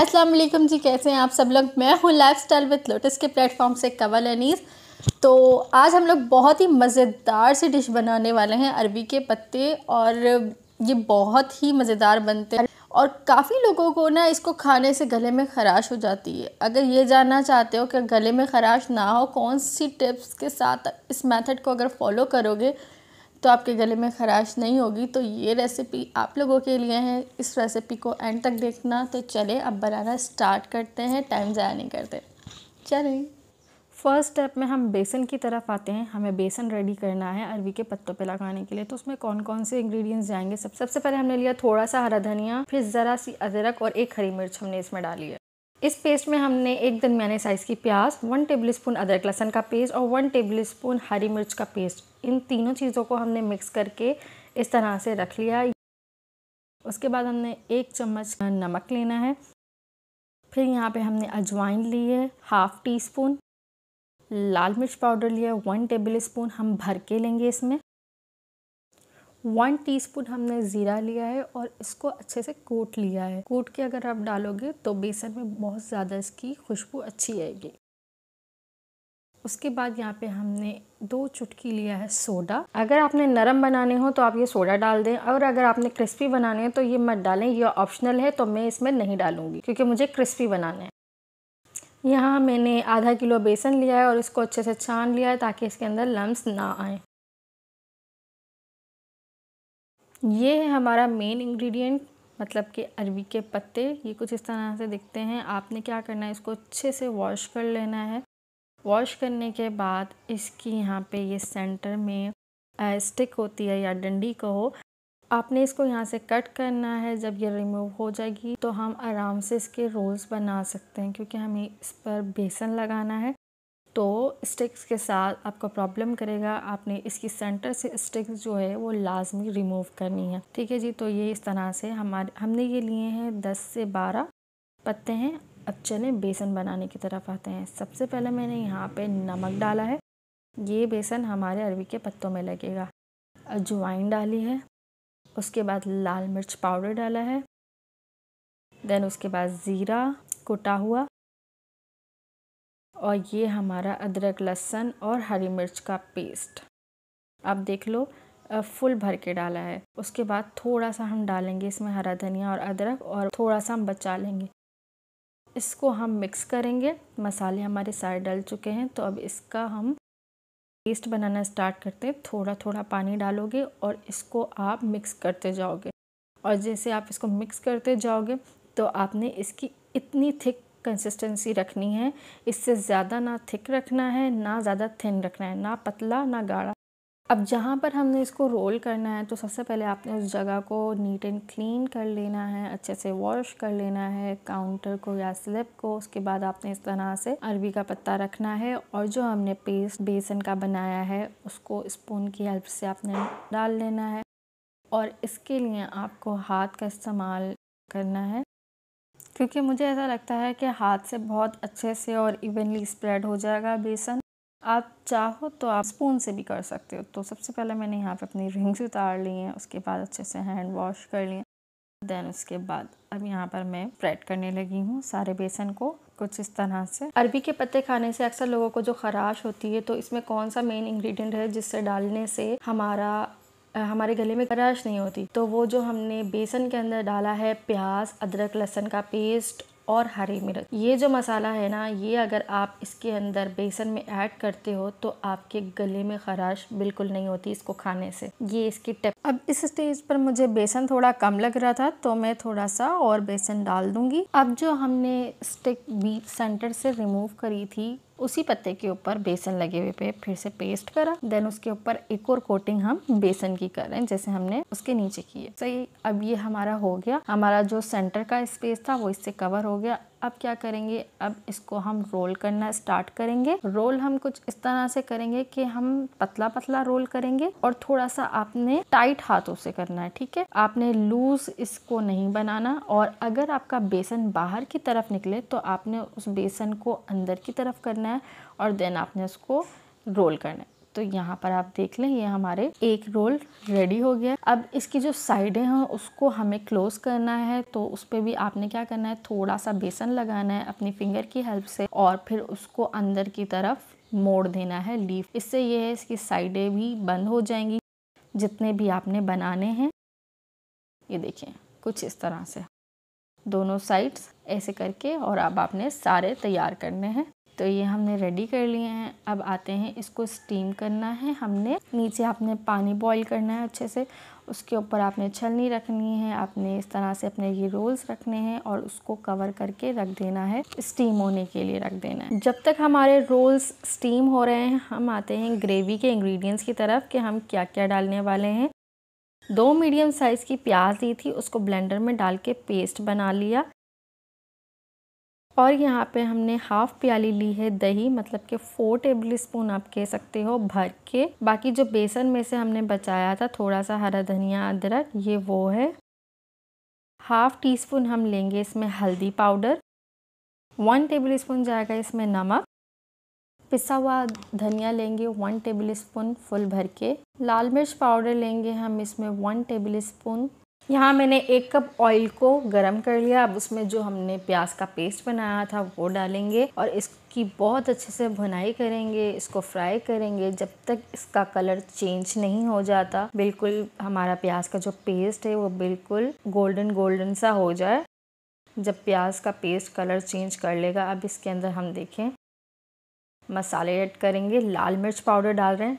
अस्सलाम वालेकुम जी कैसे हैं आप सब लोग मैं हूँ लाइफ स्टाइल विथ लोटस के प्लेटफॉर्म से कवल अनीस तो आज हम लोग बहुत ही मज़ेदार सी डिश बनाने वाले हैं अरबी के पत्ते और ये बहुत ही मज़ेदार बनते हैं और काफ़ी लोगों को ना इसको खाने से गले में खराश हो जाती है अगर ये जानना चाहते हो कि गले में खराश ना हो कौन सी टिप्स के साथ इस मेथड को अगर फॉलो करोगे तो आपके गले में खराश नहीं होगी तो ये रेसिपी आप लोगों के लिए है इस रेसिपी को एंड तक देखना तो चले अब बनाना स्टार्ट करते हैं टाइम ज़ाया नहीं करते चलें फर्स्ट स्टेप में हम बेसन की तरफ आते हैं हमें बेसन रेडी करना है अरवी के पत्तों पे लगाने के लिए तो उसमें कौन कौन से इंग्रेडिएंट्स जाएंगे सब सबसे पहले हमने लिया थोड़ा सा हरा धनिया फिर ज़रा सी अदरक और एक हरी मिर्च हमने इसमें डाली है इस पेस्ट में हमने एक दरमियाने साइज़ की प्याज वन टेबलस्पून अदरक लहसन का पेस्ट और वन टेबलस्पून हरी मिर्च का पेस्ट इन तीनों चीज़ों को हमने मिक्स करके इस तरह से रख लिया उसके बाद हमने एक चम्मच नमक लेना है फिर यहाँ पे हमने अजवाइन ली है हाफ़ टी स्पून लाल मिर्च पाउडर लिया वन टेबल स्पून हम भर के लेंगे इसमें वन टीस्पून हमने ज़ीरा लिया है और इसको अच्छे से कोट लिया है कोट के अगर आप डालोगे तो बेसन में बहुत ज़्यादा इसकी खुशबू अच्छी आएगी उसके बाद यहाँ पे हमने दो चुटकी लिया है सोडा अगर आपने नरम बनाने हो तो आप ये सोडा डाल दें और अगर आपने क्रिस्पी बनाने हैं तो ये मत डालें ये ऑप्शनल है तो मैं इसमें नहीं डालूँगी क्योंकि मुझे क्रिस्पी बनाना है यहाँ मैंने आधा किलो बेसन लिया है और इसको अच्छे से छान लिया है ताकि इसके अंदर लम्स ना आएँ ये है हमारा मेन इंग्रेडिएंट मतलब कि अरबी के पत्ते ये कुछ इस तरह से दिखते हैं आपने क्या करना है इसको अच्छे से वॉश कर लेना है वॉश करने के बाद इसकी यहाँ पे ये सेंटर में स्टिक होती है या डंडी कहो आपने इसको यहाँ से कट करना है जब ये रिमूव हो जाएगी तो हम आराम से इसके रोल्स बना सकते हैं क्योंकि हमें इस पर बेसन लगाना है तो स्टिक्स के साथ आपको प्रॉब्लम करेगा आपने इसकी सेंटर से स्टिक्स जो है वो लाजमी रिमूव करनी है ठीक है जी तो ये इस तरह से हमारे हमने ये लिए हैं दस से बारह पत्ते हैं अब चले बेसन बनाने की तरफ आते हैं सबसे पहले मैंने यहाँ पे नमक डाला है ये बेसन हमारे अरवी के पत्तों में लगेगा अजवाइन डाली है उसके बाद लाल मिर्च पाउडर डाला है देन उसके बाद ज़ीरा कुटा हुआ और ये हमारा अदरक लहसुन और हरी मिर्च का पेस्ट आप देख लो फुल भर के डाला है उसके बाद थोड़ा सा हम डालेंगे इसमें हरा धनिया और अदरक और थोड़ा सा हम बचा लेंगे इसको हम मिक्स करेंगे मसाले हमारे सारे डल चुके हैं तो अब इसका हम पेस्ट बनाना स्टार्ट करते हैं थोड़ा थोड़ा पानी डालोगे और इसको आप मिक्स करते जाओगे और जैसे आप इसको मिक्स करते जाओगे तो आपने इसकी इतनी थिक कंसिस्टेंसी रखनी है इससे ज़्यादा ना थिक रखना है ना ज़्यादा थिन रखना है ना पतला ना गाढ़ा अब जहाँ पर हमने इसको रोल करना है तो सबसे पहले आपने उस जगह को नीट एंड क्लीन कर लेना है अच्छे से वॉश कर लेना है काउंटर को या स्लिप को उसके बाद आपने इस तरह से अरबी का पत्ता रखना है और जो हमने पेस्ट बेसन का बनाया है उसको स्पून की हेल्प से आपने डाल लेना है और इसके लिए आपको हाथ का इस्तेमाल करना है क्योंकि मुझे ऐसा लगता है कि हाथ से बहुत अच्छे से और इवनली स्प्रेड हो जाएगा बेसन आप चाहो तो आप स्पून से भी कर सकते हो तो सबसे पहले मैंने यहाँ पे अपनी रिंग्स उतार ली हैं उसके बाद अच्छे से हैंड वॉश कर लिए देन उसके बाद अब यहाँ पर मैं स्प्रेड करने लगी हूँ सारे बेसन को कुछ इस तरह से अरबी के पत्ते खाने से अक्सर लोगों को जो खराश होती है तो इसमें कौन सा मेन इंग्रेडिएंट है जिससे डालने से हमारा हमारे गले में खराश नहीं होती तो वो जो हमने बेसन के अंदर डाला है प्याज अदरक लहसन का पेस्ट और हरी मिर्च ये जो मसाला है ना ये अगर आप इसके अंदर बेसन में ऐड करते हो तो आपके गले में खराश बिल्कुल नहीं होती इसको खाने से ये इसकी टिप अब इस स्टेज पर मुझे बेसन थोड़ा कम लग रहा था तो मैं थोड़ा सा और बेसन डाल दूंगी अब जो हमने स्टिक बीच सेंटर से रिमूव करी थी उसी पत्ते के ऊपर बेसन लगे हुए पे फिर से पेस्ट करा देन उसके ऊपर एक और कोटिंग हम बेसन की कर रहे हैं जैसे हमने उसके नीचे की है सही अब ये हमारा हो गया हमारा जो सेंटर का स्पेस था वो इससे कवर हो गया अब क्या करेंगे अब इसको हम रोल करना स्टार्ट करेंगे रोल हम कुछ इस तरह से करेंगे कि हम पतला पतला रोल करेंगे और थोड़ा सा आपने टाइट हाथों से करना है ठीक है आपने लूज इसको नहीं बनाना और अगर आपका बेसन बाहर की तरफ निकले तो आपने उस बेसन को अंदर की तरफ करना है और देन आपने उसको रोल करना है तो यहाँ पर आप देख लें ये हमारे एक रोल रेडी हो गया अब इसकी जो साइडें हैं उसको हमें क्लोज करना है तो उस पर भी आपने क्या करना है थोड़ा सा बेसन लगाना है अपनी फिंगर की हेल्प से और फिर उसको अंदर की तरफ मोड़ देना है लीफ इससे ये है इसकी साइडें भी बंद हो जाएंगी जितने भी आपने बनाने हैं ये देखें कुछ इस तरह से दोनों साइड्स ऐसे करके और अब आपने सारे तैयार करने हैं तो ये हमने रेडी कर लिए हैं अब आते हैं इसको स्टीम करना है हमने नीचे आपने पानी बॉईल करना है अच्छे से उसके ऊपर आपने छलनी रखनी है आपने इस तरह से अपने ये रोल्स रखने हैं और उसको कवर करके रख देना है स्टीम होने के लिए रख देना है जब तक हमारे रोल्स स्टीम हो रहे हैं हम आते हैं ग्रेवी के इंग्रेडिएंट्स की तरफ कि हम क्या क्या डालने वाले हैं दो मीडियम साइज़ की प्याज दी थी उसको ब्लेंडर में डाल के पेस्ट बना लिया और यहाँ पे हमने हाफ प्याली ली है दही मतलब कि फोर टेबल स्पून आप कह सकते हो भर के बाकी जो बेसन में से हमने बचाया था थोड़ा सा हरा धनिया अदरक ये वो है हाफ टी स्पून हम लेंगे इसमें हल्दी पाउडर वन टेबल स्पून जाएगा इसमें नमक पिसा हुआ धनिया लेंगे वन टेबल स्पून फुल भर के लाल मिर्च पाउडर लेंगे हम इसमें वन टेबल स्पून यहाँ मैंने एक कप ऑयल को गरम कर लिया अब उसमें जो हमने प्याज का पेस्ट बनाया था वो डालेंगे और इसकी बहुत अच्छे से भुनाई करेंगे इसको फ्राई करेंगे जब तक इसका कलर चेंज नहीं हो जाता बिल्कुल हमारा प्याज का जो पेस्ट है वो बिल्कुल गोल्डन गोल्डन सा हो जाए जब प्याज का पेस्ट कलर चेंज कर लेगा अब इसके अंदर हम देखें मसाले ऐड करेंगे लाल मिर्च पाउडर डाल रहे हैं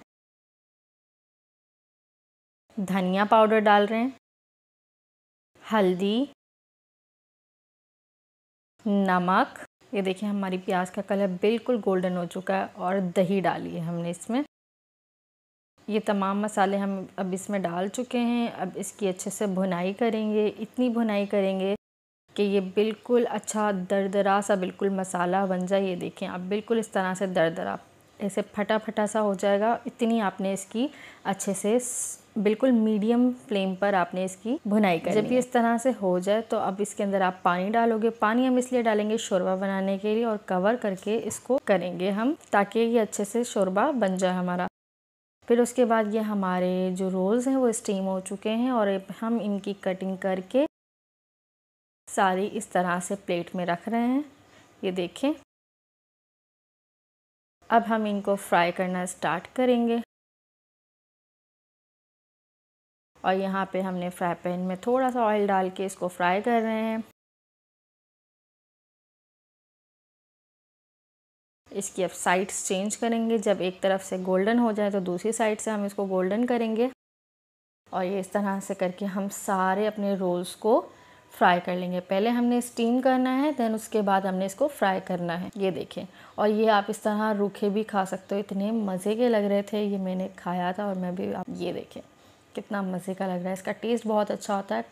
धनिया पाउडर डाल रहे हैं हल्दी नमक ये देखिए हमारी प्याज का कलर बिल्कुल गोल्डन हो चुका है और दही डाली है हमने इसमें ये तमाम मसाले हम अब इसमें डाल चुके हैं अब इसकी अच्छे से भुनाई करेंगे इतनी भुनाई करेंगे कि ये बिल्कुल अच्छा दरदरा सा बिल्कुल मसाला बन जाए ये देखें आप बिल्कुल इस तरह से दरदरा ऐसे फटा फटा सा हो जाएगा इतनी आपने इसकी अच्छे से बिल्कुल मीडियम फ्लेम पर आपने इसकी भुनाई करनी जब ये इस तरह से हो जाए तो अब इसके अंदर आप पानी डालोगे पानी हम इसलिए डालेंगे शोरबा बनाने के लिए और कवर करके इसको करेंगे हम ताकि ये अच्छे से शोरबा बन जाए हमारा फिर उसके बाद ये हमारे जो रोल्स हैं वो स्टीम हो चुके हैं और हम इनकी कटिंग करके सारी इस तरह से प्लेट में रख रहे हैं ये देखें अब हम इनको फ्राई करना स्टार्ट करेंगे और यहाँ पे हमने फ्राई पैन में थोड़ा सा ऑयल डाल के इसको फ्राई कर रहे हैं इसकी अब साइड्स चेंज करेंगे जब एक तरफ से गोल्डन हो जाए तो दूसरी साइड से हम इसको गोल्डन करेंगे और ये इस तरह से करके हम सारे अपने रोल्स को फ्राई कर लेंगे पहले हमने स्टीम करना है देन उसके बाद हमने इसको फ्राई करना है ये देखें और ये आप इस तरह रूखे भी खा सकते हो इतने मज़े के लग रहे थे ये मैंने खाया था और मैं भी आप ये देखें कितना मज़े का लग रहा है इसका टेस्ट बहुत अच्छा होता है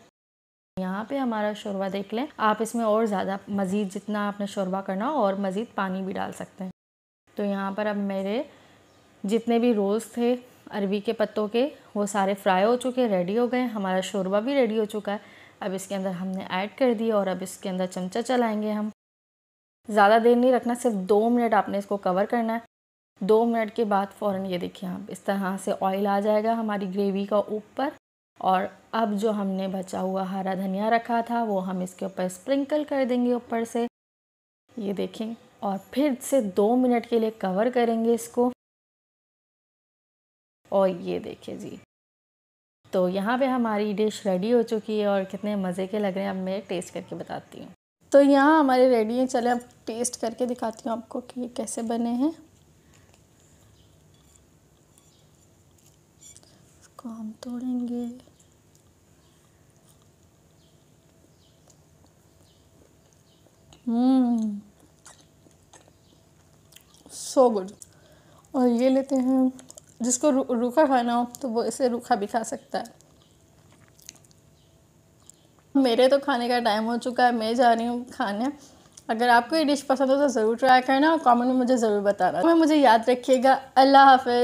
यहाँ पे हमारा शोरबा देख लें आप इसमें और ज़्यादा मज़ीद जितना आपने शोरबा करना हो और मज़ीद पानी भी डाल सकते हैं तो यहाँ पर अब मेरे जितने भी रोल्स थे अरबी के पत्तों के वो सारे फ्राई हो चुके रेडी हो गए हमारा शोरबा भी रेडी हो चुका है अब इसके अंदर हमने ऐड कर दिया और अब इसके अंदर चमचा चलाएँगे हम ज़्यादा देर नहीं रखना सिर्फ दो मिनट आपने इसको कवर करना है दो मिनट के बाद फ़ौर ये देखिए आप इस तरह से ऑयल आ जाएगा हमारी ग्रेवी का ऊपर और अब जो हमने बचा हुआ हरा धनिया रखा था वो हम इसके ऊपर स्प्रिंकल कर देंगे ऊपर से ये देखें और फिर से दो मिनट के लिए कवर करेंगे इसको और ये देखिए जी तो यहाँ पे हमारी डिश रेडी हो चुकी है और कितने मज़े के लग रहे हैं अब मैं टेस्ट करके बताती हूँ तो यहाँ हमारे रेडी हैं चले अब टेस्ट करके दिखाती हूँ आपको कि ये कैसे बने हैं इसको हम तोड़ेंगे सो हम्म। गुड और ये लेते हैं जिसको रू, रूखा खाना हो तो वो इसे रूखा भी खा सकता है मेरे तो खाने का टाइम हो चुका है मैं जा रही हूँ खाने अगर आपको ये डिश पसंद हो तो ज़रूर ट्राई करना और कमेंट में मुझे ज़रूर बताना तो मैं मुझे याद रखिएगा अल्लाह हाफिज़